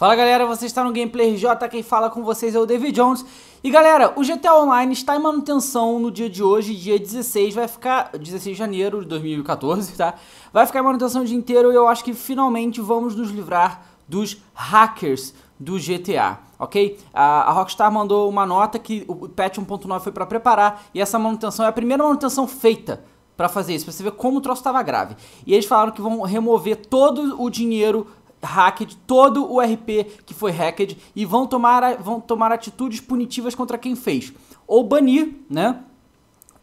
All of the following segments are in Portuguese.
Fala galera, você está no Gameplay RJ, quem fala com vocês é o David Jones. E galera, o GTA Online está em manutenção no dia de hoje, dia 16, vai ficar 16 de janeiro de 2014, tá? Vai ficar em manutenção o dia inteiro e eu acho que finalmente vamos nos livrar dos hackers do GTA, ok? A, a Rockstar mandou uma nota que o patch 1.9 foi para preparar e essa manutenção é a primeira manutenção feita para fazer isso, para você ver como o troço estava grave. E eles falaram que vão remover todo o dinheiro hacked, todo o RP que foi hacked e vão tomar, vão tomar atitudes punitivas contra quem fez. Ou banir, né?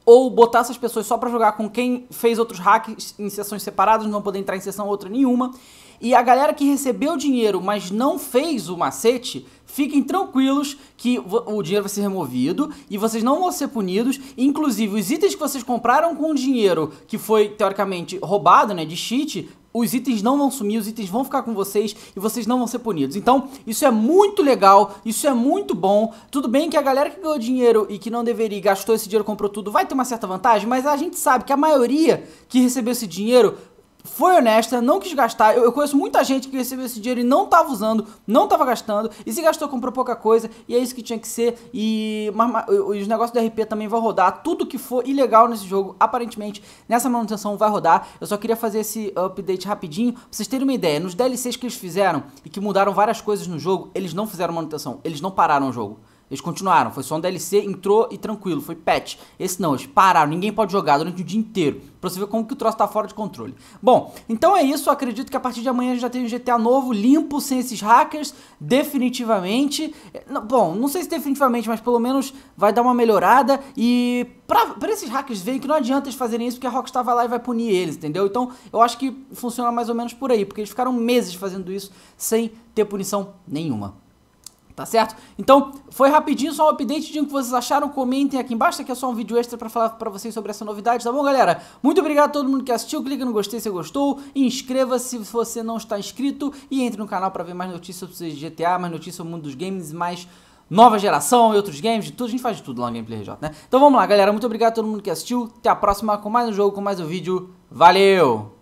Ou botar essas pessoas só para jogar com quem fez outros hacks em sessões separadas, não vão poder entrar em sessão outra nenhuma. E a galera que recebeu dinheiro, mas não fez o macete, fiquem tranquilos que o dinheiro vai ser removido e vocês não vão ser punidos. Inclusive, os itens que vocês compraram com o dinheiro que foi, teoricamente, roubado, né, de cheat, os itens não vão sumir, os itens vão ficar com vocês e vocês não vão ser punidos. Então, isso é muito legal, isso é muito bom. Tudo bem que a galera que ganhou dinheiro e que não deveria, gastou esse dinheiro, comprou tudo, vai ter uma certa vantagem, mas a gente sabe que a maioria que recebeu esse dinheiro foi honesta, não quis gastar. Eu, eu, conheço muita gente que recebeu esse dinheiro e não estava usando, não estava gastando, e se gastou, comprou pouca coisa, e é isso que tinha que ser. E mas, mas, os negócios do RP também vão rodar. Tudo que for ilegal nesse jogo, aparentemente, nessa manutenção vai rodar. Eu só queria fazer esse update rapidinho, pra vocês terem uma ideia. Nos DLCs que eles fizeram e que mudaram várias coisas no jogo, eles não fizeram manutenção, eles não pararam o jogo. Eles continuaram, foi só um DLC, entrou e tranquilo, foi patch. Esse não, eles pararam, ninguém pode jogar durante o dia inteiro. Pra você ver como que o troço tá fora de controle. Bom, então é isso, acredito que a partir de amanhã já tem um GTA novo, limpo, sem esses hackers, definitivamente. É, bom, não sei se definitivamente, mas pelo menos vai dar uma melhorada. E pra, pra esses hackers verem que não adianta eles fazerem isso, porque a Rockstar vai lá e vai punir eles, entendeu? Então eu acho que funciona mais ou menos por aí, porque eles ficaram meses fazendo isso sem ter punição nenhuma tá certo? Então, foi rapidinho, só um update de um que vocês acharam, comentem aqui embaixo, que é só um vídeo extra para falar para vocês sobre essa novidade, tá bom, galera? Muito obrigado a todo mundo que assistiu, clica no gostei se gostou, inscreva-se se você não está inscrito e entre no canal para ver mais notícias sobre GTA, mais notícias sobre o mundo dos games, mais nova geração e outros games, de tudo, a gente faz de tudo lá no Gameplay RJ, né? Então vamos lá, galera, muito obrigado a todo mundo que assistiu, até a próxima com mais um jogo, com mais um vídeo, valeu!